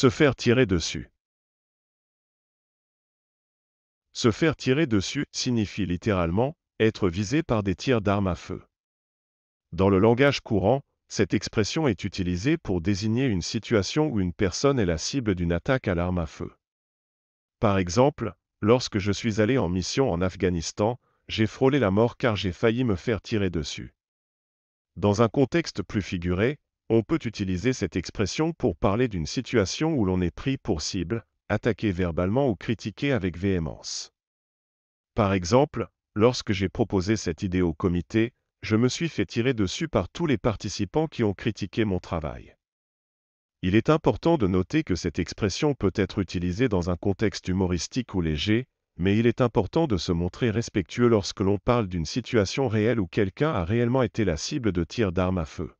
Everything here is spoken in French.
Se faire tirer dessus. Se faire tirer dessus signifie littéralement être visé par des tirs d'armes à feu. Dans le langage courant, cette expression est utilisée pour désigner une situation où une personne est la cible d'une attaque à l'arme à feu. Par exemple, lorsque je suis allé en mission en Afghanistan, j'ai frôlé la mort car j'ai failli me faire tirer dessus. Dans un contexte plus figuré, on peut utiliser cette expression pour parler d'une situation où l'on est pris pour cible, attaqué verbalement ou critiqué avec véhémence. Par exemple, lorsque j'ai proposé cette idée au comité, je me suis fait tirer dessus par tous les participants qui ont critiqué mon travail. Il est important de noter que cette expression peut être utilisée dans un contexte humoristique ou léger, mais il est important de se montrer respectueux lorsque l'on parle d'une situation réelle où quelqu'un a réellement été la cible de tirs d'armes à feu.